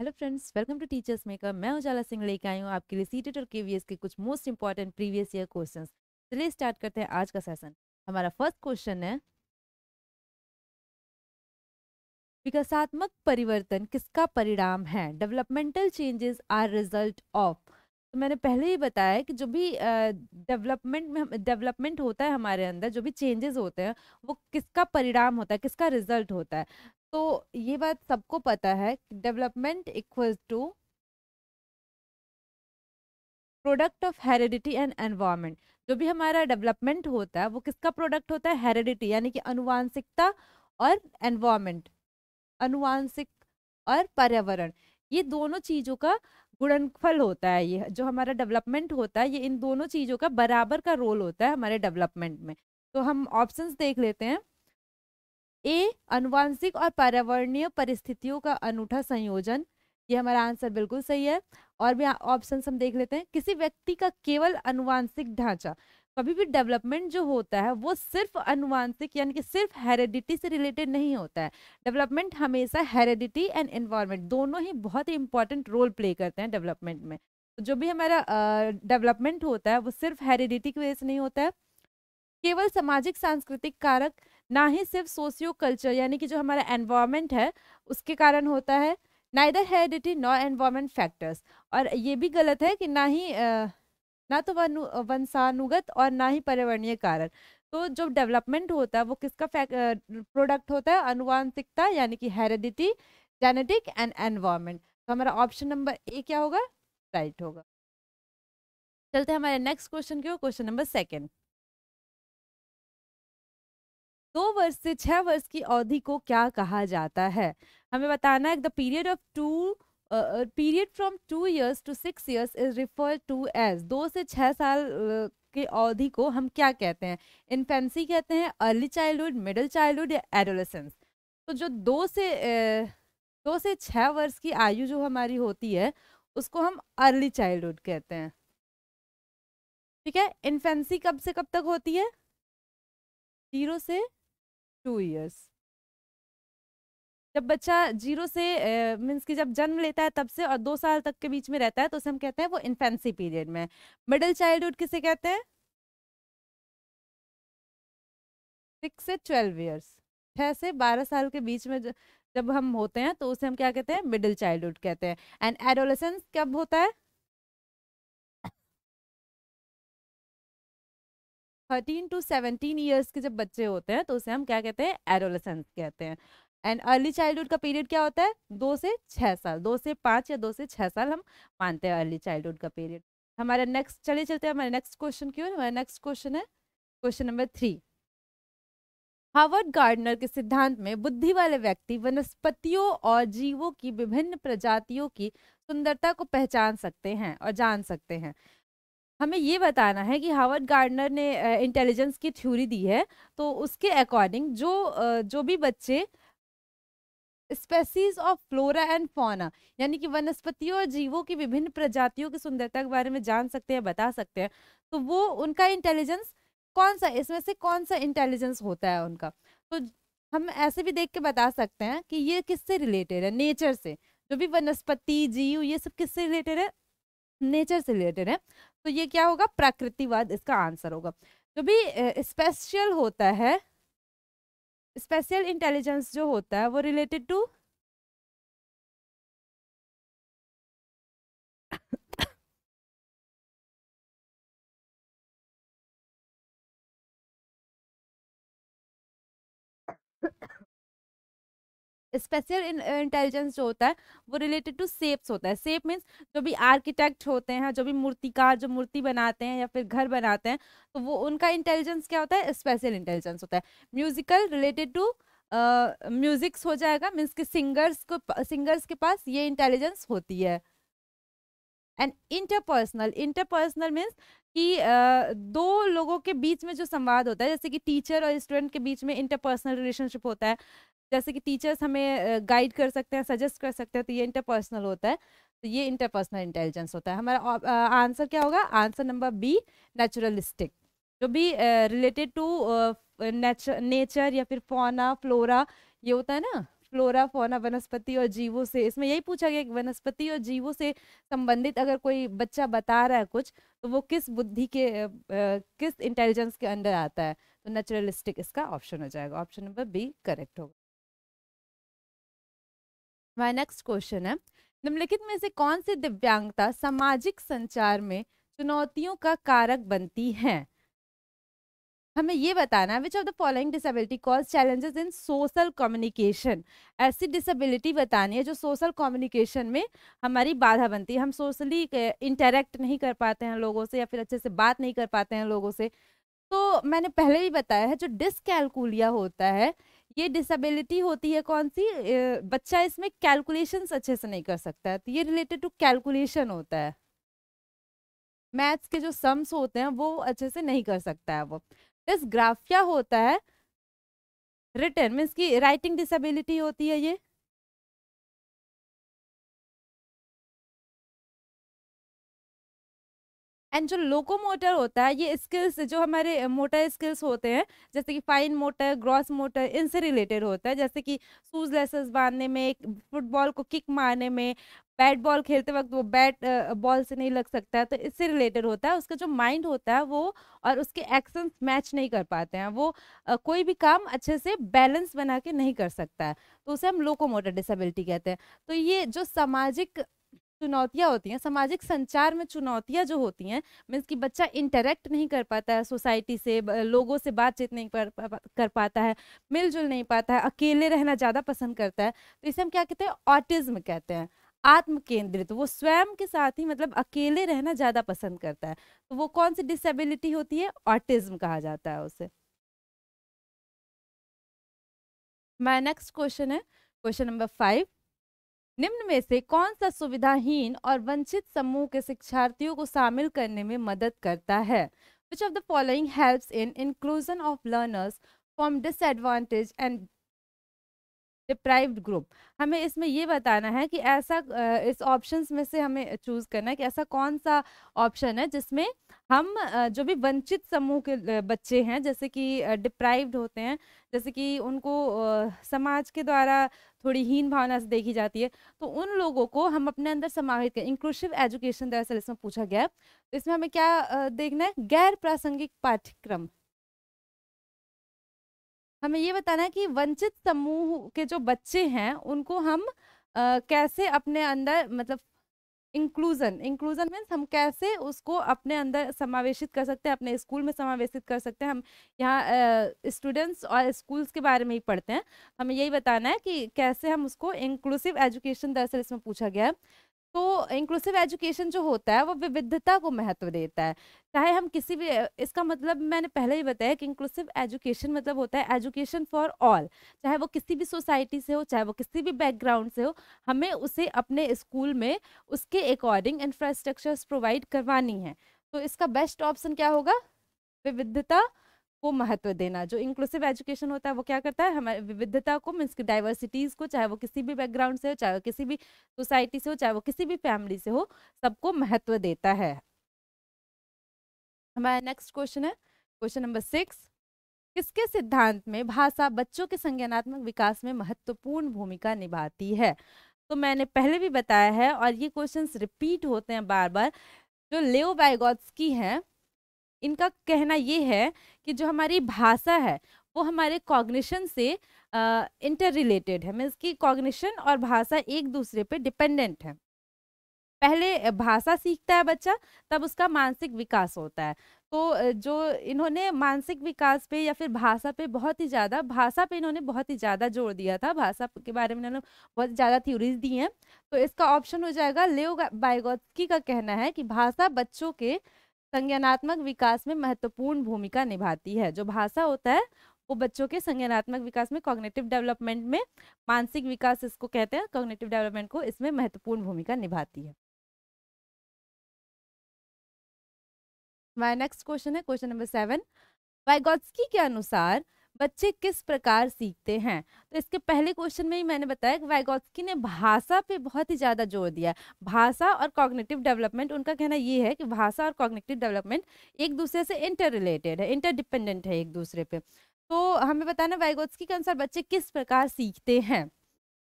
Hello friends welcome to teachers makeup मैं उजाला सिंह लेके आई हूँ आपके लिए सीटेट e और केवीएस के कुछ most important previous year question चलिए स्टार्ट करते हैं आज का सेशन हमारा फर्स्ट क्वेश्चन है विकासात्मक परिवर्तन किसका परिणाम है developmental changes are result of तो मैंने पहले ही बताया कि जो भी डेवलपमेंट में डेवलपमेंट होता है हमारे अंदर जो भी चेंजेस होते हैं वो किसका परिणाम होता है किसका रिजल्ट होता है तो ये बात सबको पता है development equal to product of heredity and environment जो भी हमारा डेवलपमेंट होता है वो किसका प्रोडक्ट होता है हेरिडिटी यानी कि अनुवांशिकता और एनवायरमेंट अनुवांशिक और पर्यावरण ये दोनों चीज़ों का गुणनफल होता है ये जो हमारा डेवलपमेंट होता है ये इन दोनों चीज़ों का बराबर का रोल होता है हमारे डेवलपमेंट में तो हम ऑप्शंस देख लेते हैं ए अनुवांशिक और पर्यावरणीय परिस्थितियों का अनूठा संयोजन ये हमारा आंसर बिल्कुल सही है और भी ऑप्शन हम देख लेते हैं किसी व्यक्ति का केवल अनुवांशिक ढांचा कभी भी डेवलपमेंट जो होता है वो सिर्फ अनुवांशिक यानी कि सिर्फ हेरिडिटी से रिलेटेड नहीं होता है डेवलपमेंट हमेशा हेरेडिटी एंड एनवायरमेंट दोनों ही बहुत ही इंपॉर्टेंट रोल प्ले करते हैं डेवलपमेंट में तो जो भी हमारा डेवलपमेंट होता है वो सिर्फ हेरिडिटी की वजह से नहीं होता है केवल सामाजिक सांस्कृतिक कारक ना ही सिर्फ सोशियो कल्चर यानी कि जो हमारा एनवायरमेंट है उसके कारण होता है neither heredity nor environment factors और ये भी गलत है कि ना ही ना तो वन वंशानुगत और ना ही पर्यावरणीय कारण तो जो डेवलपमेंट होता है वो किसका प्रोडक्ट होता है अनुवांशिकता यानी कि हेरिडिटी जेनेटिक एंड एनवायरमेंट तो हमारा ऑप्शन नंबर ए क्या होगा राइट होगा चलते हैं हमारे नेक्स्ट क्वेश्चन के क्वेश्चन नंबर सेकेंड दो वर्ष से छः वर्ष की अवधि को क्या कहा जाता है हमें बताना है the period of two period from two years to six years is referred to as दो से छह साल uh, के अवधि को हम क्या कहते हैं इन्फेंसी कहते हैं अर्ली चाइल्डहुड मिडिल चाइल्डहुड या एडोलेसेंस तो जो दो से uh, दो से छः वर्ष की आयु जो हमारी होती है उसको हम अर्ली चाइल्डहुड कहते हैं ठीक है इन्फेंसी कब से कब तक होती है जीरो से टू ईयर्स जब बच्चा जीरो से मीन्स कि जब जन्म लेता है तब से और दो साल तक के बीच में रहता है तो उसे हम कहते हैं वो इन्फेंसी पीरियड में मिडिल चाइल्डहुड किसे कहते हैं सिक्स से ट्वेल्व ईयर्स छः से बारह साल के बीच में जब हम होते हैं तो उसे हम क्या कहते हैं मिडिल चाइल्डहुड कहते हैं एंड एडोलेसेंस कब होता है थर्टीन टू सेवनटीन ईयर्स के जब बच्चे होते हैं तो उसे हम क्या कहते हैं एडोलसेंस कहते हैं एंड अर्ली चाइल्डहुड का पीरियड क्या होता है दो से छः साल दो से पाँच या दो से छः साल हम मानते हैं अर्ली चाइल्डहुड का पीरियड हमारा नेक्स्ट चले चलते हैं हमारे नेक्स्ट क्वेश्चन की ओर हमारा नेक्स्ट क्वेश्चन है question number three Howard Gardner के सिद्धांत में बुद्धि वाले व्यक्ति वनस्पतियों और जीवों की विभिन्न प्रजातियों की सुंदरता को पहचान सकते हैं और जान सकते हैं हमें ये बताना है कि हावर्ड गार्डनर ने इंटेलिजेंस की थ्योरी दी है तो उसके अकॉर्डिंग जो जो भी बच्चे species of flora and fauna यानी कि वनस्पतियों और जीवों की विभिन्न प्रजातियों की सुंदरता के बारे में जान सकते हैं बता सकते हैं तो वो उनका इंटेलिजेंस कौन सा इसमें से कौन सा इंटेलिजेंस होता है उनका तो हम ऐसे भी देख के बता सकते हैं कि ये किससे रिलेटेड है नेचर से जो भी वनस्पति जीव ये सब किससे रिलेटेड है नेचर से रिलेटेड है तो ये क्या होगा प्राकृतिवाद इसका आंसर होगा जो भी स्पेशल होता है स्पेशल इंटेलिजेंस जो होता है वो related to special intelligence uh, जो होता है वो रिलेटेड टू सेप्स होता है सेप मीन्स जो भी आर्किटेक्ट होते हैं जो भी मूर्तिकार जो मूर्ति बनाते हैं या फिर घर बनाते हैं तो वो उनका इंटेलिजेंस क्या होता है स्पेशल इंटेलिजेंस होता है म्यूजिकल रिलेटेड टू म्यूजिक्स हो जाएगा मीन्स कि सिंगर्स को सिंगर्स के पास ये इंटेलिजेंस होती है एंड इंटरपर्सनल इंटरपर्सनल मीन्स कि uh, दो लोगों के बीच में जो संवाद होता है जैसे कि टीचर और स्टूडेंट के बीच में इंटरपर्सनल रिलेशनशिप होता है जैसे कि टीचर्स हमें गाइड कर सकते हैं सजेस्ट कर सकते हैं तो ये इंटरपर्सनल होता है तो ये इंटरपर्सनल इंटेलिजेंस होता है हमारा आंसर क्या होगा आंसर नंबर बी नेचुरलिस्टिक जो भी रिलेटेड टू नेचर या फिर फोना फ्लोरा ये होता है ना फ्लोरा फोना वनस्पति और जीवों से इसमें यही पूछा गया कि वनस्पति और जीवों से संबंधित अगर कोई बच्चा बता रहा है कुछ तो वो किस बुद्धि के आ, किस इंटेलिजेंस के अंडर आता है तो नेचुरलिस्टिक इसका ऑप्शन हो जाएगा ऑप्शन नंबर बी करेक्ट होगा माय नेक्स्ट क्वेश्चन है निम्नलिखित में से कौन सी दिव्यांगता सामाजिक संचार में चुनौतियों का कारक बनती है हमें ये बताना which of the following disability cause challenges in social communication ऐसी डिसेबिलिटी बतानी है जो सोशल कम्युनिकेशन में हमारी बाधा बनती है हम सोशली इंटरेक्ट नहीं कर पाते हैं लोगों से या फिर अच्छे से बात नहीं कर पाते हैं लोगों से तो मैंने पहले भी बताया है जो डिसकैलकुलिया होता है ये डिसेबिलिटी होती है कौन सी बच्चा इसमें कैलकुलेशन अच्छे से नहीं कर सकता है तो ये रिलेटेड टू कैलकुलेशन होता है मैथ्स के जो सम्स होते हैं वो अच्छे से नहीं कर सकता है वो डिसग्राफिया होता है रिटर्न मीन्स की राइटिंग डिसेबिलिटी होती है ये एंड जो लोको मोटर होता है ये स्किल्स जो हमारे मोटर स्किल्स होते हैं जैसे कि फाइन मोटर ग्रॉस मोटर इनसे रिलेटेड होता है जैसे कि शूज लेसेस बांधने में फुटबॉल को किक मारने में बैट बॉल खेलते वक्त वो बैट बॉल से नहीं लग सकता है तो इससे रिलेटेड होता है उसका जो माइंड होता है वो और उसके एक्शन मैच नहीं कर पाते हैं वो कोई भी काम अच्छे से बैलेंस बना के नहीं कर सकता है तो उसे हम लोको मोटर डिसेबिलिटी कहते हैं तो ये जो सामाजिक चुनौतियाँ होती हैं सामाजिक संचार में चुनौतियाँ जो होती हैं मीन्स कि बच्चा इंटरेक्ट नहीं कर पाता है सोसाइटी से लोगों से बातचीत नहीं कर, कर पाता है मिलजुल नहीं पाता है अकेले रहना ज़्यादा पसंद करता है तो इसे हम क्या कहते हैं ऑटिज्म कहते हैं आत्म केंद्रित वो स्वयं के साथ ही मतलब अकेले रहना ज़्यादा पसंद करता है तो वो कौन सी डिसेबिलिटी होती है ऑटिज्म कहा जाता है उसे माई नेक्स्ट क्वेश्चन है क्वेश्चन नंबर फाइव निम्न में से कौन सा सुविधाहीन और वंचित समूह के शिक्षार्थियों को शामिल करने में मदद करता है which of the following helps in inclusion of learners from disadvantage and deprived group हमें इसमें ये बताना है कि ऐसा इस ऑप्शन में से हमें चूज़ करना है कि ऐसा कौन सा ऑप्शन है जिसमें हम जो भी वंचित समूह के बच्चे हैं जैसे कि डिप्राइव्ड होते हैं जैसे कि उनको समाज के द्वारा थोड़ी हीन भावना से देखी जाती है तो उन लोगों को हम अपने अंदर समाहित करें इंक्लूसिव एजुकेशन दरअसल इसमें पूछा गया है तो इसमें हमें क्या देखना है गैर प्रासंगिक पाठ्यक्रम हमें ये बताना है कि वंचित समूह के जो बच्चे हैं उनको हम आ, कैसे अपने अंदर मतलब इंक्लूजन इंक्लूजन मीन्स हम कैसे उसको अपने अंदर समावेशित कर सकते हैं अपने स्कूल में समावेशित कर सकते हैं हम यहाँ स्टूडेंट्स और स्कूल्स के बारे में ही पढ़ते हैं हमें यही बताना है कि कैसे हम उसको इंक्लूसिव एजुकेशन दरअसल इसमें पूछा गया है तो इंक्लूसिव एजुकेशन जो होता है वो विविधता को महत्व देता है चाहे हम किसी भी इसका मतलब मैंने पहले ही बताया कि इंक्लूसिव एजुकेशन मतलब होता है एजुकेशन फॉर ऑल चाहे वो किसी भी सोसाइटी से हो चाहे वो किसी भी बैकग्राउंड से हो हमें उसे अपने स्कूल में उसके अकॉर्डिंग इंफ्रास्ट्रक्चर्स प्रोवाइड करवानी है तो इसका बेस्ट ऑप्शन क्या होगा विविधता को महत्व देना जो इंक्लूसिव एजुकेशन होता है वो क्या करता है हमारे विविधता को मीन्स की डाइवर्सिटीज़ को चाहे वो किसी भी बैकग्राउंड से हो चाहे वो किसी भी सोसाइटी से हो चाहे वो किसी भी फैमिली से हो सबको महत्व देता है हमारा नेक्स्ट क्वेश्चन है क्वेश्चन नंबर सिक्स किसके सिद्धांत में भाषा बच्चों के संज्ञानात्मक विकास में महत्वपूर्ण भूमिका निभाती है तो मैंने पहले भी बताया है और ये क्वेश्चंस रिपीट होते हैं बार बार जो लेओ की हैं इनका कहना ये है कि जो हमारी भाषा है वो हमारे कॉग्निशन से इंटर रिलेटेड है मीन्स कि कॉग्निशन और भाषा एक दूसरे पे डिपेंडेंट है पहले भाषा सीखता है बच्चा तब उसका मानसिक विकास होता है तो जो इन्होंने मानसिक विकास पे या फिर भाषा पे बहुत ही ज़्यादा भाषा पे इन्होंने बहुत ही ज़्यादा जोर दिया था भाषा के बारे में इन्होंने बहुत ज़्यादा थ्योरीज दी हैं तो इसका ऑप्शन हो जाएगा लेव बायोगी का कहना है कि भाषा बच्चों के संज्ञानात्मक विकास में महत्वपूर्ण भूमिका निभाती है जो भाषा होता है वो बच्चों के संज्ञानात्मक विकास में कॉग्नेटिव डेवलपमेंट में मानसिक विकास इसको कहते हैं कॉग्नेटिव डेवलपमेंट को इसमें महत्वपूर्ण भूमिका निभाती है माय नेक्स्ट क्वेश्चन है क्वेश्चन नंबर सेवन वाइगोत्स्की के अनुसार बच्चे किस प्रकार सीखते हैं तो इसके पहले क्वेश्चन में ही मैंने बताया कि वाइगोत्स्की ने भाषा पे बहुत ही ज़्यादा जोर दिया भाषा और कॉग्निटिव डेवलपमेंट उनका कहना ये है कि भाषा और कॉग्निटिव डेवलपमेंट एक दूसरे से इंटर रिलेटेड है इंटरडिपेंडेंट है एक दूसरे पे तो हमें बताना वाइगोत्स्की के अनुसार बच्चे किस प्रकार सीखते हैं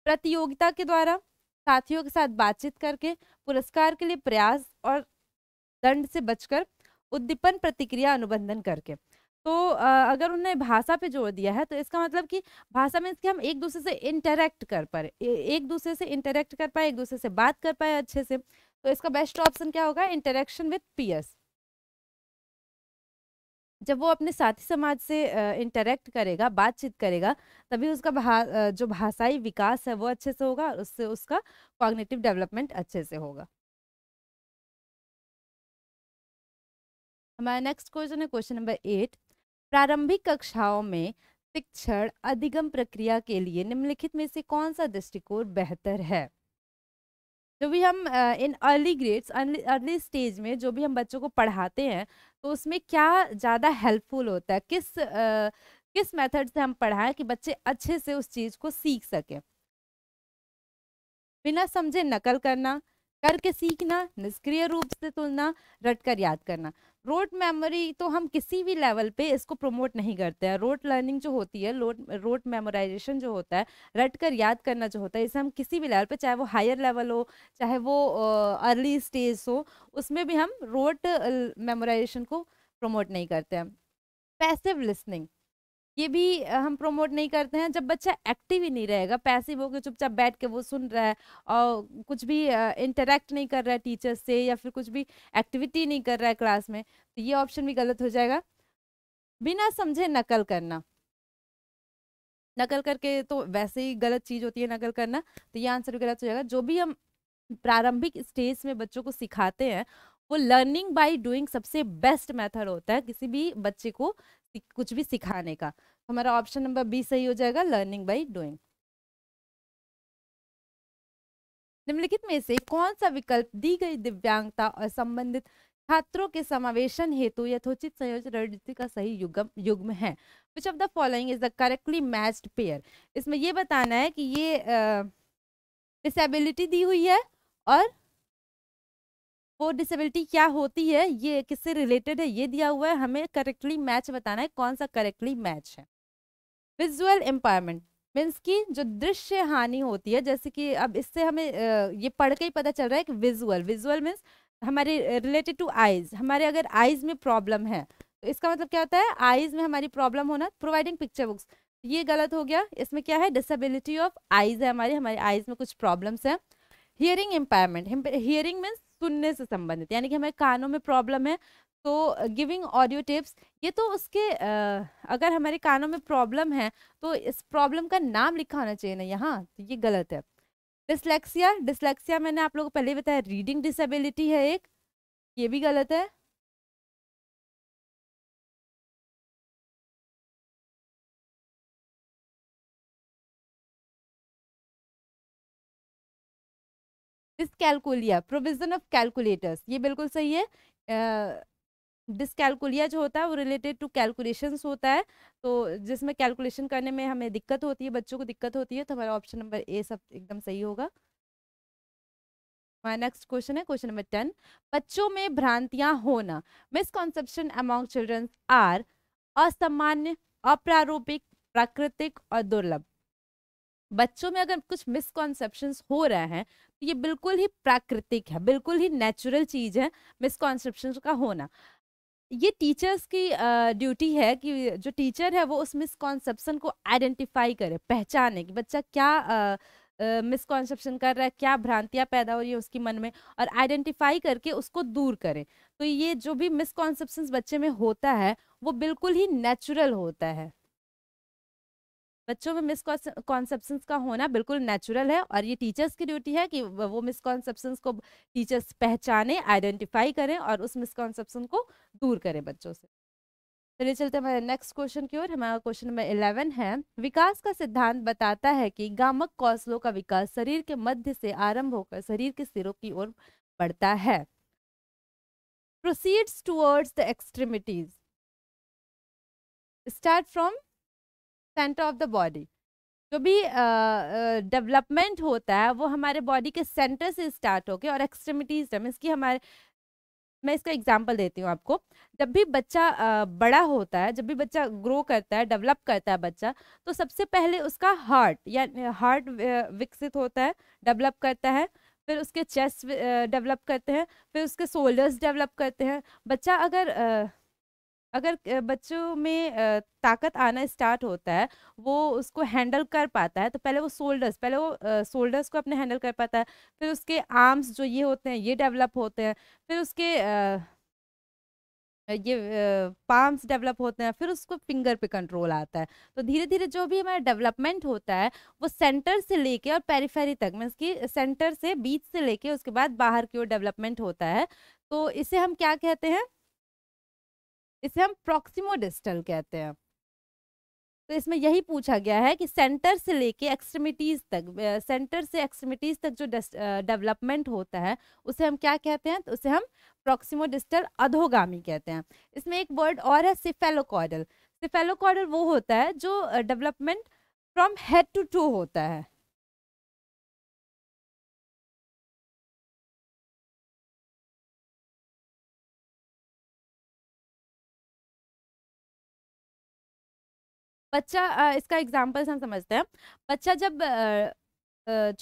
प्रतियोगिता के द्वारा साथियों के साथ बातचीत करके पुरस्कार के लिए प्रयास और दंड से बचकर उद्दीपन प्रतिक्रिया अनुबंधन करके तो आ, अगर उन्होंने भाषा पे जोर दिया है तो इसका मतलब कि भाषा मीन्स कि हम एक दूसरे से इंटरेक्ट कर पाए एक दूसरे से इंटरेक्ट कर पाए एक दूसरे से बात कर पाए अच्छे से तो इसका बेस्ट ऑप्शन क्या होगा इंटरेक्शन विथ पीयर्स जब वो अपने साथी समाज से इंटरेक्ट करेगा बातचीत करेगा तभी उसका भा, जो भाषाई विकास है वो अच्छे से होगा उससे उसका कॉग्नेटिव डेवलपमेंट अच्छे से होगा हमारा नेक्स्ट क्वेश्चन है क्वेश्चन नंबर एट प्रारंभिक कक्षाओं में शिक्षण अधिगम प्रक्रिया के लिए निम्नलिखित में से कौन सा दृष्टिकोण बेहतर है जो भी हम in early grades early stage में जो भी हम बच्चों को पढ़ाते हैं तो उसमें क्या ज़्यादा हेल्पफुल होता है किस आ, किस मेथड से हम पढ़ाएं कि बच्चे अच्छे से उस चीज़ को सीख सकें बिना समझे नकल करना करके सीखना निष्क्रिय रूप से तुलना रटकर याद करना रोट मेमोरी तो हम किसी भी लेवल पे इसको प्रमोट नहीं करते हैं रोट लर्निंग जो होती है रोट रोट मेमोराइजेशन जो होता है रट कर याद करना जो होता है इसे हम किसी भी लेवल पे चाहे वो हायर लेवल हो चाहे वो अर्ली स्टेज हो उसमें भी हम रोट मेमोराइजेशन को प्रमोट नहीं करते हैं पैसिव लिसनिंग ये भी हम प्रमोट नहीं करते हैं जब बच्चा एक्टिव ही नहीं रहेगा पैसिव होकर चुपचाप बैठ के वो सुन रहा है और कुछ भी इंटरेक्ट नहीं कर रहा है टीचर से या फिर कुछ भी एक्टिविटी नहीं कर रहा है क्लास में तो ये ऑप्शन भी गलत हो जाएगा बिना समझे नकल करना नकल करके तो वैसे ही गलत चीज़ होती है नकल करना तो ये आंसर भी गलत हो जाएगा जो भी हम प्रारंभिक स्टेज में बच्चों को सिखाते हैं वो लर्निंग बाय डूइंग सबसे बेस्ट मेथड होता है किसी भी बच्चे को कुछ भी सिखाने का हमारा ऑप्शन नंबर बी सही हो जाएगा लर्निंग बाई डूइंग निम्नलिखित में से कौन सा विकल्प दी गई दिव्यांगता और संबंधित छात्रों के समावेशन हेतु यथोचित संयोजन रणनीति का सही युगम युग्म है which of the following is the correctly matched pair इसमें यह बताना है कि ये डिसेबिलिटी दी हुई है और फोर डिसेबिलिटी क्या होती है ये किससे रिलेटेड है ये दिया हुआ है हमें करेक्टली मैच बताना है कौन सा करेक्टली मैच है विजुअल एम्पावरमेंट मीन्स की जो दृश्य हानि होती है जैसे कि अब इससे हमें ये पढ़ के ही पता चल रहा है कि विजुअल विजुअल मीन्स हमारे रिलेटेड टू आइज़ हमारे अगर आइज़ में प्रॉब्लम है तो इसका मतलब क्या होता है आइज़ में हमारी प्रॉब्लम होना प्रोवाइडिंग पिक्चर बुक्स ये गलत हो गया इसमें क्या है डिसेबिलिटी ऑफ आइज़ है हमारी हमारे आइज़ में कुछ प्रॉब्लम्स हैं हियरिंग एम्पायरमेंट हियरिंग मीन्स सुनने से संबंधित यानी कि हमें कानों में प्रॉब्लम है तो गिविंग ऑडियो टिप्स ये तो उसके आ, अगर हमारे कानों में प्रॉब्लम है तो इस प्रॉब्लम का नाम लिखा होना चाहिए ना यहाँ तो ये गलत है डिसलेक्सिया डिसलेक्सिया मैंने आप लोगों को पहले बताया रीडिंग डिसेबिलिटी है एक ये भी गलत है डिस्कैलकुलिया प्रोविजन ऑफ कैलकुलेटर्स ये बिल्कुल सही है डिस्कैलकुलिया जो होता है वो रिलेटेड टू कैलकुलेशंस होता है तो जिसमें कैलकुलेशन करने में हमें दिक्कत होती है बच्चों को दिक्कत होती है तो हमारा ऑप्शन नंबर ए सब एकदम सही होगा हमारा नेक्स्ट क्वेश्चन है क्वेश्चन नंबर टेन बच्चों में भ्रांतियाँ होना मिसकॉन्सेप्शन अमॉन्ग चिल्ड्रंस आर असामान्य अप्रारूपिक प्राकृतिक और दुर्लभ बच्चों में अगर कुछ मिसकॉन्सेप्शन हो रहे हैं तो ये बिल्कुल ही प्राकृतिक है बिल्कुल ही नेचुरल चीज़ है मिसकॉन्सेप्शन का होना ये टीचर्स की ड्यूटी है कि जो टीचर है वो उस मिसकॉन्सेप्शन को आइडेंटिफाई करे पहचाने कि बच्चा क्या मिसकॉन्सेप्शन कर रहा है क्या भ्रांतियाँ पैदा हो रही है उसके मन में और आइडेंटिफाई करके उसको दूर करें तो ये जो भी मिसकॉन्सेप्शन बच्चे में होता है वो बिल्कुल ही नेचुरल होता है बच्चों में मिसकॉन्सेप्शन का होना बिल्कुल नेचुरल है और ये टीचर्स की ड्यूटी है कि वो मिसकॉन्सेप्शन को टीचर्स पहचाने आइडेंटिफाई करें और उस मिसकॉन्सेप्शन को दूर करें बच्चों से चलिए चलते हैं हमारे नेक्स्ट क्वेश्चन की ओर हमारा क्वेश्चन नंबर इलेवन है विकास का सिद्धांत बताता है कि गामक कौशलों का विकास शरीर के मध्य से आरंभ होकर शरीर के सिरों की ओर बढ़ता है proceeds towards the extremities start from centre of the body जो भी डेवलपमेंट होता है वो हमारे बॉडी के सेंटर से स्टार्ट होके और एक्सट्रीमिटीज तक इसकी हमारे मैं इसका एग्जांपल देती हूँ आपको जब भी बच्चा uh, बड़ा होता है जब भी बच्चा ग्रो करता है डेवलप करता है बच्चा तो सबसे पहले उसका हार्ट या हार्ट विकसित होता है डेवलप करता है फिर उसके चेस्ट डेवलप करते हैं फिर उसके शोल्डर्स डेवलप करते हैं बच्चा अगर uh, अगर बच्चों में ताकत आना स्टार्ट होता है वो उसको हैंडल कर पाता है तो पहले वो शोल्डर्स पहले वो शोल्डर्स को अपने हैंडल कर पाता है फिर उसके आर्म्स जो ये होते हैं ये डेवलप होते हैं फिर उसके ये पाम्स डेवलप होते हैं फिर उसको फिंगर पे कंट्रोल आता है तो धीरे धीरे जो भी हमारा डेवलपमेंट होता है वो सेंटर से लेके और पेरीफेरी तक मीन्स कि सेंटर से बीच से लेके उसके बाद बाहर की ओर डेवलपमेंट होता है तो इसे हम क्या कहते हैं इसे हम प्रोक्सीमोडिस्टल कहते हैं तो इसमें यही पूछा गया है कि सेंटर से लेके एक्सट्रीमिटीज़ तक सेंटर से एक्सट्रीमिटीज़ तक जो डेवलपमेंट होता है उसे हम क्या कहते हैं तो उसे हम प्रोक्सीमोडिस्टल अधोगामी कहते हैं इसमें एक वर्ड और है सिफेलोकॉडल सिफेलोकॉडल वो होता है जो development from head to toe होता है बच्चा इसका एग्जाम्पल हम समझते हैं बच्चा जब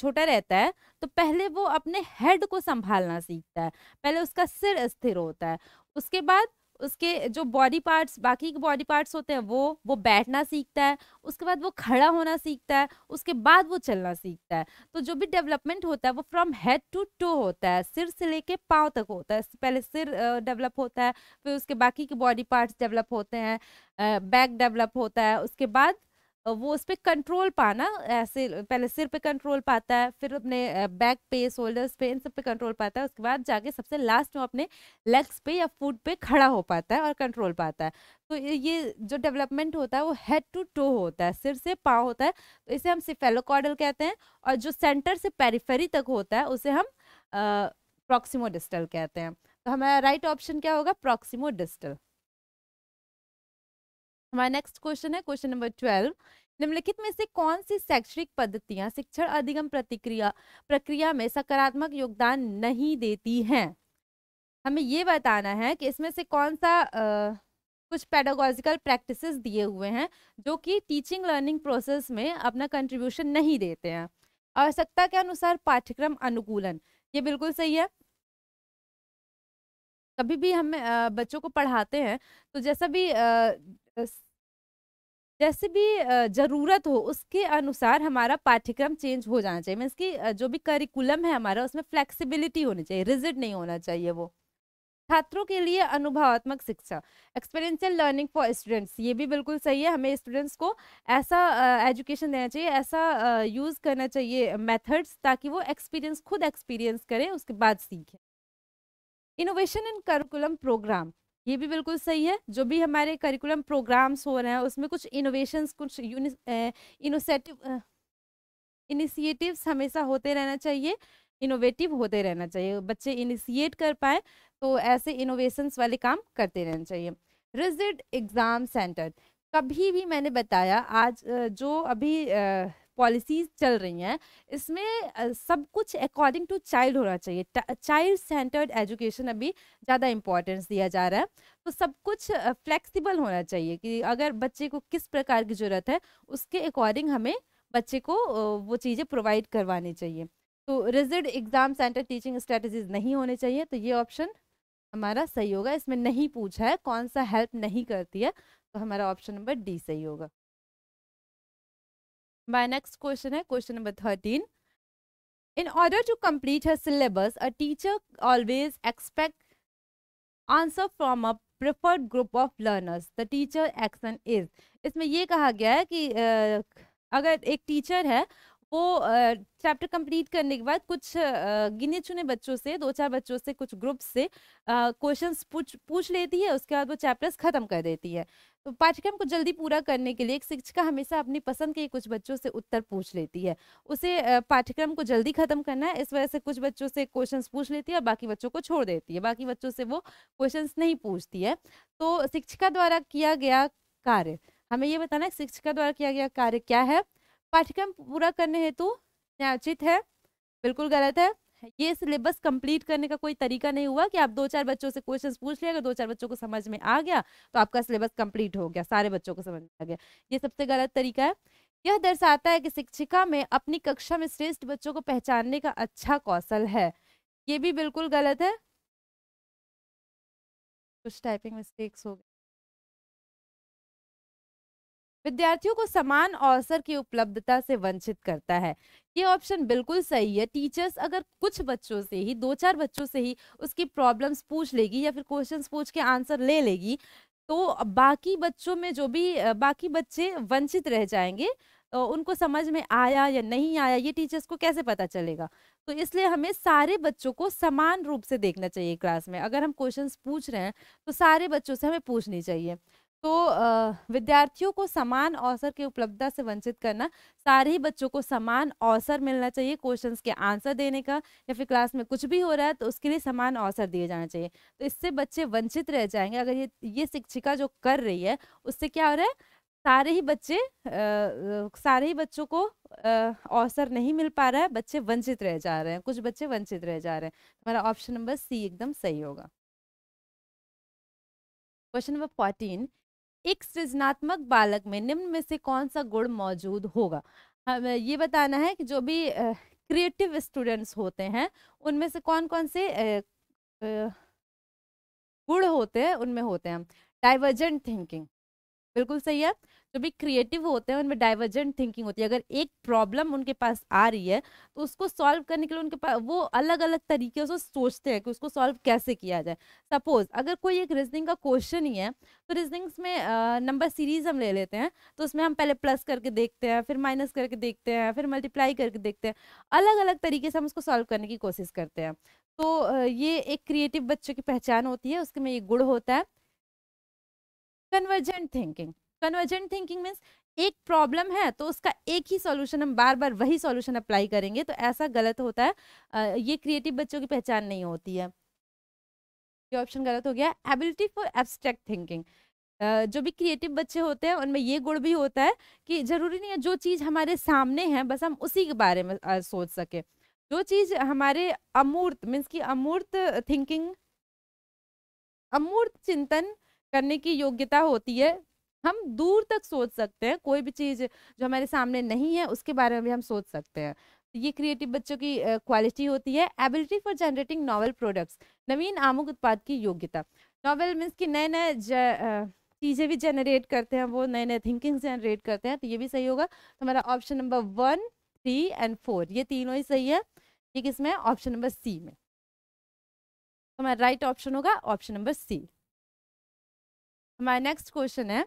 छोटा रहता है तो पहले वो अपने हेड को संभालना सीखता है पहले उसका सिर स्थिर होता है उसके बाद उसके जो बॉडी पार्ट्स बाकी के बॉडी पार्ट्स होते हैं वो वो बैठना सीखता है उसके बाद वो खड़ा होना सीखता है उसके बाद वो चलना सीखता है तो जो भी डेवलपमेंट होता है वो फ्रॉम हेड टू टो होता है सिर से लेके पाँव तक होता है पहले सिर डेवलप होता है फिर उसके बाकी के बॉडी पार्ट्स डेवलप होते हैं बैक डेवलप होता है उसके बाद वो उस पर कंट्रोल पाना ऐसे पहले सिर पे कंट्रोल पाता है फिर अपने बैक पे शोल्डर्स पे इन सब पे कंट्रोल पाता है उसके बाद जाके सबसे लास्ट में अपने लेग्स पे या फुट पे खड़ा हो पाता है और कंट्रोल पाता है तो ये जो डेवलपमेंट होता है वो हेड टू टो होता है सिर से पाँव होता है तो इसे हम सिफेलोकॉडल कहते हैं और जो सेंटर से पेरीफेरी तक होता है उसे हम प्रॉक्सीमोडिस्टल कहते हैं तो हमारा राइट ऑप्शन क्या होगा प्रॉक्सीमोडिस्टल हमारा नेक्स्ट क्वेश्चन है क्वेश्चन नंबर ट्वेल्व निम्नलिखित में से कौन सी शैक्षणिक पद्धतियां शिक्षण अधिगम प्रतिक्रिया प्रक्रिया में सकारात्मक योगदान नहीं देती हैं हमें ये बताना है कि इसमें से कौन सा आ, कुछ पेडागोजिकल प्रैक्टिसेस दिए हुए हैं जो कि टीचिंग लर्निंग प्रोसेस में अपना कंट्रीब्यूशन नहीं देते हैं आवश्यकता के अनुसार पाठ्यक्रम अनुकूलन ये बिल्कुल सही है कभी भी हम बच्चों को पढ़ाते हैं तो जैसा भी जैसे भी ज़रूरत हो उसके अनुसार हमारा पाठ्यक्रम चेंज हो जाना चाहिए मीन्स की जो भी करिकुलम है हमारा उसमें फ्लेक्सिबिलिटी होनी चाहिए रिजिड नहीं होना चाहिए वो छात्रों के लिए अनुभवात्मक शिक्षा एक्सपीरियंशियल लर्निंग फॉर स्टूडेंट्स ये भी बिल्कुल सही है हमें स्टूडेंट्स को ऐसा एजुकेशन देना चाहिए ऐसा यूज़ करना चाहिए मेथड्स ताकि वो एक्सपीरियंस खुद एक्सपीरियंस करें उसके बाद सीखें इनोवेशन इन करिकुलम प्रोग्राम ये भी बिल्कुल सही है जो भी हमारे करिकुलम प्रोग्राम्स हो रहे हैं उसमें कुछ इनोवेशंस कुछ इनोसेटिव इनिशिएटिव्स हमेशा होते रहना चाहिए इनोवेटिव होते रहना चाहिए बच्चे इनिशिएट कर पाए तो ऐसे इनोवेशंस वाले काम करते रहना चाहिए रिजिड एग्ज़ाम सेंटर कभी भी मैंने बताया आज जो अभी पॉलिसीज चल रही हैं इसमें सब कुछ अकॉर्डिंग टू चाइल्ड होना चाहिए चाइल्ड सेंटर्ड एजुकेशन अभी ज़्यादा इम्पोर्टेंस दिया जा रहा है तो सब कुछ फ्लेक्सिबल होना चाहिए कि अगर बच्चे को किस प्रकार की ज़रूरत है उसके अकॉर्डिंग हमें बच्चे को वो चीज़ें प्रोवाइड करवानी चाहिए तो rigid exam centre teaching strategies नहीं होने चाहिए तो ये ऑप्शन हमारा सही होगा इसमें नहीं पूछा है कौन सा हेल्प नहीं करती है तो हमारा ऑप्शन नंबर डी सही होगा माय नेक्स्ट क्वेश्चन है question number thirteen in order to complete her syllabus a teacher always expect answer from a preferred group of learners the teacher action is इसमें यह कहा गया है कि अगर एक टीचर है वो चैप्टर कंप्लीट करने के बाद कुछ गिने चुने बच्चों से दो चार बच्चों से कुछ ग्रुप से क्वेश्चंस पूछ पूछ लेती है उसके बाद वो चैप्टर्स ख़त्म कर देती है तो पाठ्यक्रम को जल्दी पूरा करने के लिए एक शिक्षिका हमेशा अपनी पसंद के कुछ बच्चों से उत्तर पूछ लेती है उसे पाठ्यक्रम को जल्दी ख़त्म करना है इस वजह से कुछ बच्चों से क्वेश्चंस पूछ लेती है और बाकी बच्चों को छोड़ देती है बाकी बच्चों से वो क्वेश्चंस नहीं पूछती है तो शिक्षिका द्वारा किया गया कार्य हमें ये बताना है शिक्षिका द्वारा किया गया कार्य क्या है पाठ्यक्रम पूरा करने हेतु तो न्याचित है बिल्कुल गलत है ये सिलेबस कंप्लीट करने का कोई तरीका नहीं हुआ कि आप दो चार बच्चों से क्वेश्चंस पूछ लिया अगर दो चार बच्चों को समझ में आ गया तो आपका सिलेबस कंप्लीट हो गया सारे बच्चों को समझ में आ गया ये सबसे गलत तरीका है यह दर्शाता है कि शिक्षिका में अपनी कक्षा में श्रेष्ठ बच्चों को पहचानने का अच्छा कौशल है ये भी बिल्कुल गलत है कुछ टाइपिंग मिस्टेक्स हो गए विद्यार्थियों को समान अवसर की उपलब्धता से वंचित करता है ये ऑप्शन बिल्कुल सही है टीचर्स अगर कुछ बच्चों से ही दो चार बच्चों से ही उसकी प्रॉब्लम्स पूछ लेगी या फिर क्वेश्चंस पूछ के आंसर ले लेगी तो बाकी बच्चों में जो भी बाकी बच्चे वंचित रह जाएंगे तो उनको समझ में आया या नहीं आया ये टीचर्स को कैसे पता चलेगा तो इसलिए हमें सारे बच्चों को समान रूप से देखना चाहिए क्लास में अगर हम क्वेश्चंस पूछ रहे हैं तो सारे बच्चों से हमें पूछनी चाहिए तो विद्यार्थियों को समान अवसर की उपलब्धता से वंचित करना सारे ही बच्चों को समान अवसर मिलना चाहिए क्वेश्चंस के आंसर देने का या फिर क्लास में कुछ भी हो रहा है तो उसके लिए समान अवसर दिए जाना चाहिए तो इससे बच्चे वंचित रह जाएंगे अगर ये ये शिक्षिका जो कर रही है उससे क्या हो रहा है सारे ही बच्चे आ, सारे ही बच्चों को अवसर नहीं मिल पा रहा है बच्चे वंचित रह जा रहे हैं कुछ बच्चे वंचित रह जा रहे हैं हमारा ऑप्शन नंबर सी एकदम सही होगा क्वेश्चन नंबर फोर्टीन एक सृजनात्मक बालक में निम्न में से कौन सा गुण मौजूद होगा हमें ये बताना है कि जो भी क्रिएटिव स्टूडेंट्स होते हैं उनमें से कौन कौन से गुण होते हैं उनमें होते हैं डाइवर्जेंट थिंकिंग बिल्कुल सही है जो भी क्रिएटिव होते हैं उनमें डाइवर्जेंट थिंकिंग होती है अगर एक प्रॉब्लम उनके पास आ रही है तो उसको सॉल्व करने के लिए उनके पास वो अलग अलग तरीके से सोचते हैं कि उसको सॉल्व कैसे किया जाए सपोज अगर कोई एक रीजनिंग का क्वेश्चन ही है तो रीजनिंग्स में नंबर सीरीज हम ले लेते हैं तो उसमें हम पहले प्लस करके देखते हैं फिर माइनस करके देखते हैं फिर मल्टीप्लाई करके देखते हैं अलग अलग तरीके से हम उसको सॉल्व करने की कोशिश करते हैं तो ये एक क्रिएटिव बच्चों की पहचान होती है उसके में ये गुड़ होता है convergent thinking convergent thinking means एक प्रॉब्लम है तो उसका एक ही सॉल्यूशन हम बार बार वही सॉल्यूशन अप्लाई करेंगे तो ऐसा गलत होता है ये क्रिएटिव बच्चों की पहचान नहीं होती है ये ऑप्शन गलत हो गया एबिलिटी फॉर एब्स्ट्रैक्ट थिंकिंग जो भी क्रिएटिव बच्चे होते हैं उनमें ये गुण भी होता है कि ज़रूरी नहीं है जो चीज़ हमारे सामने है बस हम उसी के बारे में सोच सके जो चीज़ हमारे अमूर्त मीन्स की अमूर्त थिंकिंग अमूर्त चिंतन करने की योग्यता होती है हम दूर तक सोच सकते हैं कोई भी चीज़ जो हमारे सामने नहीं है उसके बारे में भी हम सोच सकते हैं ये क्रिएटिव बच्चों की क्वालिटी होती है ability for generating novel products नवीन आमुख उत्पाद की योग्यता नॉवल मीन्स कि नए नए चीज़ें भी जनरेट करते हैं वो नए नए थिंकिंग जनरेट करते हैं तो ये भी सही होगा तो हमारा option number one three and four ये तीनों ही सही है ये किसमें ऑप्शन नंबर सी में तो हमारा राइट ऑप्शन होगा ऑप्शन नंबर सी हमारा नेक्स्ट क्वेश्चन है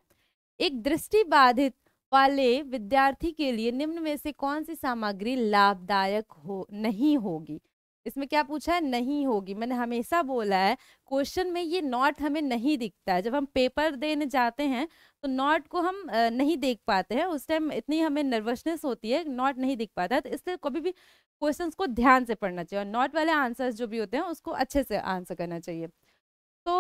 एक दृष्टि बाधित वाले विद्यार्थी के लिए निम्न में से कौन सी सामग्री लाभदायक हो नहीं होगी इसमें क्या पूछा है नहीं होगी मैंने हमेशा बोला है क्वेश्चन में ये नॉट हमें नहीं दिखता है जब हम पेपर देने जाते हैं तो नॉट को हम नहीं देख पाते हैं उस टाइम इतनी हमें नर्वसनेस होती है नॉट नहीं दिख पाता है तो इसलिए कभी भी क्वेश्चन को ध्यान से पढ़ना चाहिए और नॉट वाले आंसर्स जो भी होते हैं उसको अच्छे से आंसर करना चाहिए तो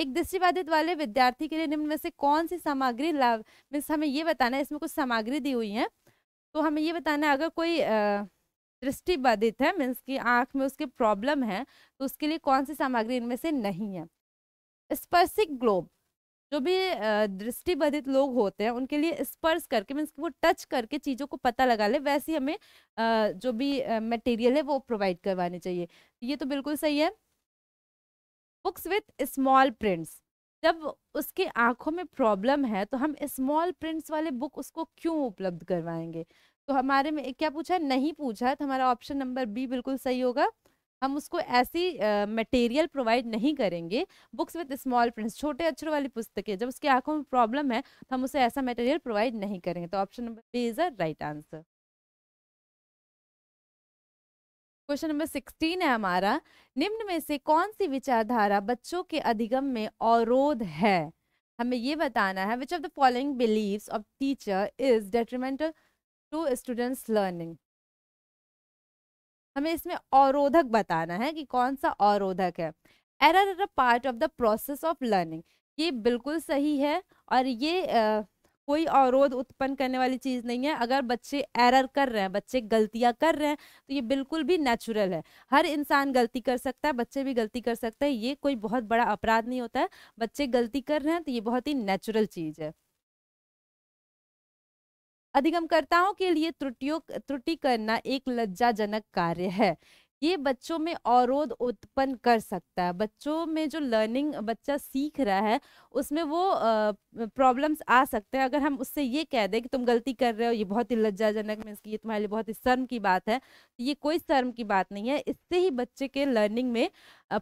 एक दृष्टिबाधित वाले विद्यार्थी के लिए निम्न में से कौन सी सामग्री लाभ मीन्स हमें ये बताना है इसमें कुछ सामग्री दी हुई है तो हमें ये बताना है अगर कोई दृष्टिबाधित है मीन्स की आँख में उसके प्रॉब्लम है तो उसके लिए कौन सी सामग्री इनमें से नहीं है स्पर्शिक ग्लोब जो भी दृष्टिबाधित लोग होते हैं उनके लिए स्पर्श करके मीन्स वो टच करके चीज़ों को पता लगा ले वैसे हमें जो भी मटेरियल है वो प्रोवाइड करवानी चाहिए ये तो बिल्कुल सही है बुक्स विथ स्मॉल प्रिंट्स जब उसकी आंखों में प्रॉब्लम है तो हम स्मॉल प्रिंट्स वाले बुक उसको क्यों उपलब्ध करवाएंगे तो हमारे में क्या पूछा नहीं पूछा तो हमारा ऑप्शन नंबर बी बिल्कुल सही होगा हम उसको ऐसी मटेरियल uh, प्रोवाइड नहीं करेंगे बुक्स विद स्मॉल प्रिंट्स छोटे अक्षरों वाली पुस्तकें जब उसकी आंखों में प्रॉब्लम है तो हम उसे ऐसा मटेरियल प्रोवाइड नहीं करेंगे तो option number B is a right answer question number sixteen है हमारा निम्न में से कौन सी विचारधारा बच्चों के अधिगम में अवरोध है हमें ये बताना है which of the following believes of teacher is detrimental to students learning हमें इसमें अवरोधक बताना है कि कौन सा अवरोधक है error part of the process of learning ये बिल्कुल सही है और ये uh, कोई अवरोध उत्पन्न करने वाली चीज़ नहीं है अगर बच्चे एरर कर रहे हैं बच्चे गलतियाँ कर रहे हैं तो ये बिल्कुल भी नेचुरल है हर इंसान गलती कर सकता है बच्चे भी गलती कर सकते हैं ये कोई बहुत बड़ा अपराध नहीं होता है बच्चे गलती कर रहे हैं तो ये बहुत ही नेचुरल चीज़ है अधिगमकर्ताओं के लिए त्रुटियों त्रुटि करना एक लज्जाजनक कार्य है ये बच्चों में अवरोध उत्पन्न कर सकता है बच्चों में जो लर्निंग बच्चा सीख रहा है उसमें वो प्रॉब्लम्स आ सकते हैं अगर हम उससे ये कह दें कि तुम गलती कर रहे हो ये बहुत ही लज्जाजनक मीन्स कि ये तुम्हारे लिए बहुत ही शर्म की बात है तो ये कोई शर्म की बात नहीं है इससे ही बच्चे के लर्निंग में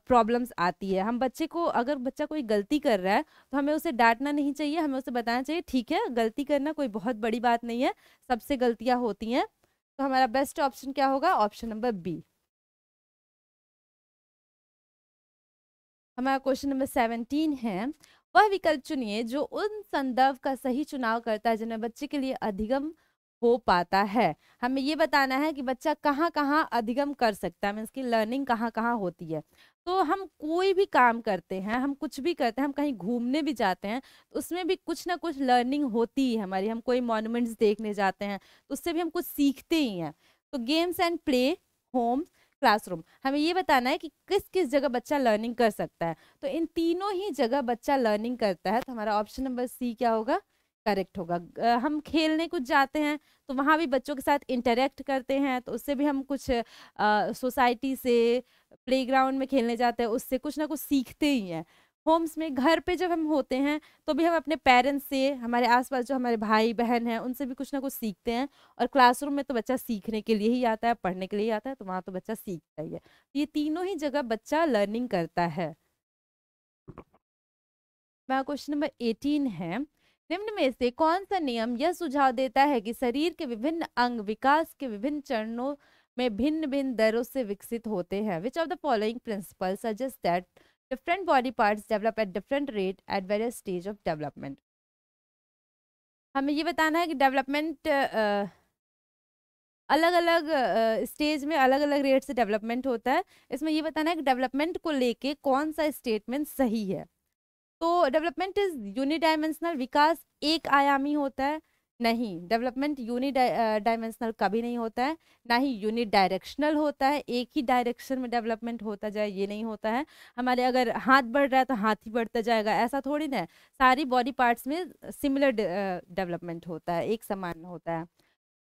प्रॉब्लम्स आती है हम बच्चे को अगर बच्चा कोई गलती कर रहा है तो हमें उसे डांटना नहीं चाहिए हमें उसे बताना चाहिए ठीक है गलती करना कोई बहुत बड़ी बात नहीं है सबसे गलतियाँ होती हैं तो हमारा बेस्ट ऑप्शन क्या होगा ऑप्शन नंबर बी हमारा क्वेश्चन नंबर सेवनटीन है वह विकल्प चुनिए जो उन संदर्भ का सही चुनाव करता है जिन्हें बच्चे के लिए अधिगम हो पाता है हमें ये बताना है कि बच्चा कहाँ कहाँ अधिगम कर सकता है मीन्स की लर्निंग कहाँ कहाँ होती है तो हम कोई भी काम करते हैं हम कुछ भी करते हैं हम कहीं घूमने भी जाते हैं तो उसमें भी कुछ ना कुछ लर्निंग होती है हमारी हम कोई मॉन्यूमेंट्स देखने जाते हैं तो उससे भी हम कुछ सीखते ही हैं तो games and play home classroom हमें ये बताना है कि किस किस जगह बच्चा लर्निंग कर सकता है तो इन तीनों ही जगह बच्चा लर्निंग करता है तो हमारा ऑप्शन नंबर सी क्या होगा करेक्ट होगा हम खेलने कुछ जाते हैं तो वहाँ भी बच्चों के साथ इंटरेक्ट करते हैं तो उससे भी हम कुछ सोसाइटी से प्लेग्राउंड में खेलने जाते हैं उससे कुछ ना कुछ सीखते ही हैं होम्स में घर पे जब हम होते हैं तो भी हम अपने पेरेंट्स से हमारे आसपास जो हमारे भाई बहन हैं उनसे भी कुछ ना कुछ सीखते हैं और क्लासरूम में तो बच्चा सीखने के लिए ही आता है पढ़ने के लिए आता है तो वहाँ तो बच्चा सीखता ही है तो ये तीनों ही जगह बच्चा लर्निंग करता है मेरा क्वेश्चन नंबर एटीन है निम्न में से कौन सा नियम यह सुझाव देता है कि शरीर के विभिन्न अंग विकास के विभिन्न चरणों में भिन्न भिन्न दरों से विकसित होते हैं which of the following principle suggest that Different body parts develop at different rate at various stage of development. हमें ये बताना है कि डेवलपमेंट अलग अलग स्टेज में अलग अलग रेट से डेवलपमेंट होता है इसमें ये बताना है कि डेवलपमेंट को लेके कौन सा स्टेटमेंट सही है तो डेवलपमेंट इज़ यूनिडायमेंशनल विकास एक आयामी होता है नहीं डेवलपमेंट यूनि डायमेंशनल कभी नहीं होता है ना ही यूनि डायरेक्शनल होता है एक ही डायरेक्शन में डेवलपमेंट होता जाए ये नहीं होता है हमारे अगर हाथ बढ़ रहा है तो हाथ ही बढ़ता जाएगा ऐसा थोड़ी ना सारी बॉडी पार्ट्स में सिमिलर डेवलपमेंट होता है एक समान होता है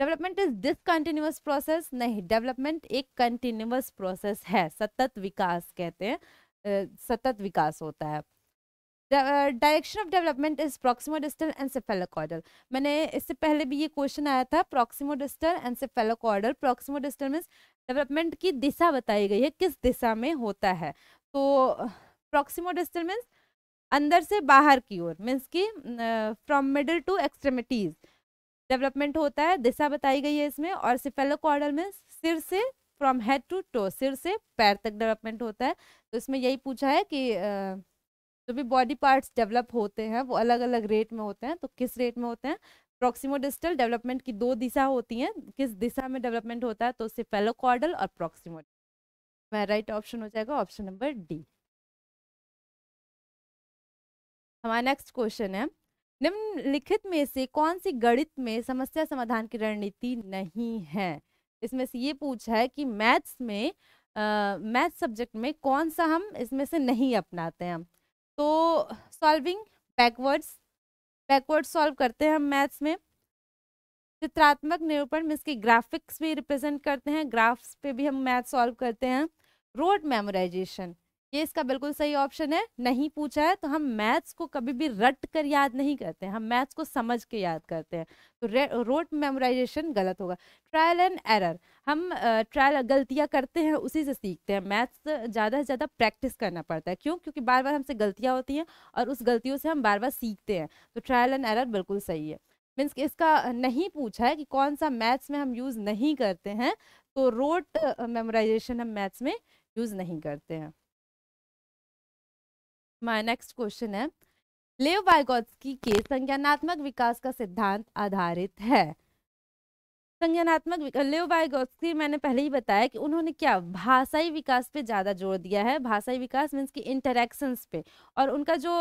डेवलपमेंट इज डिसकंटिन्यूस प्रोसेस नहीं डेवलपमेंट एक कंटिन्यूस प्रोसेस है सतत विकास कहते हैं सतत विकास होता है direction of development is proximodistal encephalocaudal मैंने इससे पहले भी ये क्वेश्चन आया था प्रोक्सीमोडिस्टल एंसेफेलोकॉडल प्रोक्सीमोडिस्टल मीन्स डेवलपमेंट की दिशा बताई गई है किस दिशा में होता है तो प्रोक्सीमोडिस्टल मीन्स अंदर से बाहर की ओर मीन्स कि from middle to extremities development होता है दिशा बताई गई है इसमें और सिफेलोकॉडल मीन्स सिर से फ्रॉम हेड टू टो सिर से पैर तक डेवलपमेंट होता है तो इसमें यही पूछा है कि uh, जो भी बॉडी पार्ट्स डेवलप होते हैं वो अलग अलग रेट में होते हैं तो किस रेट में होते हैं प्रोक्सीमोडिस्टल डेवलपमेंट की दो दिशा होती हैं किस दिशा में डेवलपमेंट होता है तो उससे फेलोकॉर्डल और प्रोक्सीमोड मेरा राइट ऑप्शन हो जाएगा ऑप्शन नंबर डी हमारा नेक्स्ट क्वेश्चन है निम्नलिखित में से कौन सी गणित में समस्या समाधान की रणनीति नहीं है इसमें से ये पूछा है कि मैथ्स में मैथ्स सब्जेक्ट में कौन सा हम इसमें से नहीं अपनाते हैं तो सॉल्विंग बैकवर्ड्स बैकवर्ड सॉल्व करते हैं हम मैथ्स में चित्रात्मक निरूपण में इसके ग्राफिक्स भी रिप्रेजेंट करते हैं ग्राफ्स पे भी हम मैथ सॉल्व करते हैं रोड मेमोराइजेशन ये इसका बिल्कुल सही ऑप्शन है नहीं पूछा है तो हम मैथ्स को कभी भी रट कर याद नहीं करते हैं हम मैथ्स को समझ के याद करते हैं तो रोट मेमोराइजेशन गलत होगा ट्रायल एंड एरर हम ट्रायल गलतियाँ करते हैं उसी से सीखते हैं मैथ्स ज़्यादा से ज़्यादा प्रैक्टिस करना पड़ता है क्यों क्योंकि बार बार हमसे गलतियाँ होती हैं और उस गलतियों से हम बार बार सीखते हैं तो ट्रायल एंड एरर बिल्कुल सही है मीन्स इसका नहीं पूछा है कि कौन सा मैथ्स में हम यूज़ नहीं करते हैं तो रोट मेमोराइजेशन हम मैथ्स में यूज़ नहीं करते हैं माय नेक्स्ट क्वेश्चन है लेव बायगोत्स्की के संज्ञानात्मक विकास का सिद्धांत आधारित है संज्ञानात्मक लेव बायगोत्स्की मैंने पहले ही बताया कि उन्होंने क्या भाषाई विकास पे ज़्यादा जोर दिया है भाषाई विकास मीन्स की इंटरेक्शन पे और उनका जो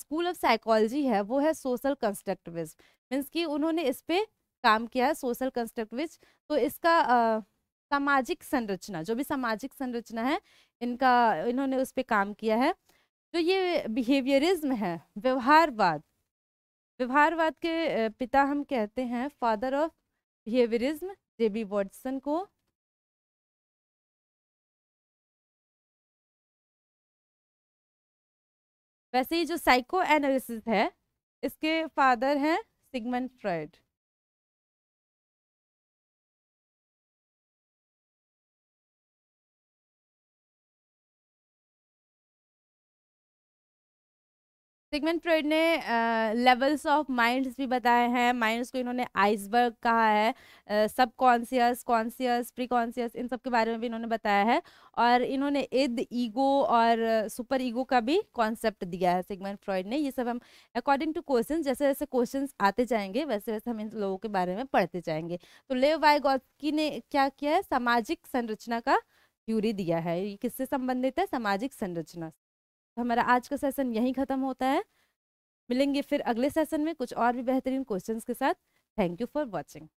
स्कूल ऑफ साइकोलॉजी है वो है सोशल कंस्ट्रक्टिविज्म मीन्स की उन्होंने इस पे काम किया है सोशल कंस्ट्रक्टिविज तो इसका uh, सामाजिक संरचना जो भी सामाजिक संरचना है इनका इन्होंने उस पर काम किया है जो तो ये बिहेवियरिज्म है व्यवहारवाद व्यवहारवाद के पिता हम कहते हैं father of behaviourism J B Watson को वैसे ही जो साइको एनालिसिस है इसके फादर हैं सिगमंड फ्रॉइड सिगमेंट फ्रॉइड ने लेवल्स ऑफ माइंड्स भी बताए हैं माइंड्स को इन्होंने आइसबर्ग कहा है subconscious conscious preconscious इन सब के बारे में भी इन्होंने बताया है और इन्होंने इद ईगो और सुपर ईगो का भी कॉन्सेप्ट दिया है सिगमेंट फ्रॉइड ने ये सब हम अकॉर्डिंग टू क्वेश्चन जैसे जैसे क्वेश्चन आते जाएंगे वैसे वैसे हम इन लोगों के बारे में पढ़ते जाएंगे तो लेव वाइगॉस्की ने क्या किया है सामाजिक संरचना का थ्यूरी दिया है ये किससे संबंधित है सामाजिक संरचना तो हमारा आज का सेशन यहीं ख़त्म होता है मिलेंगे फिर अगले सेशन में कुछ और भी बेहतरीन क्वेश्चंस के साथ थैंक यू फॉर वॉचिंग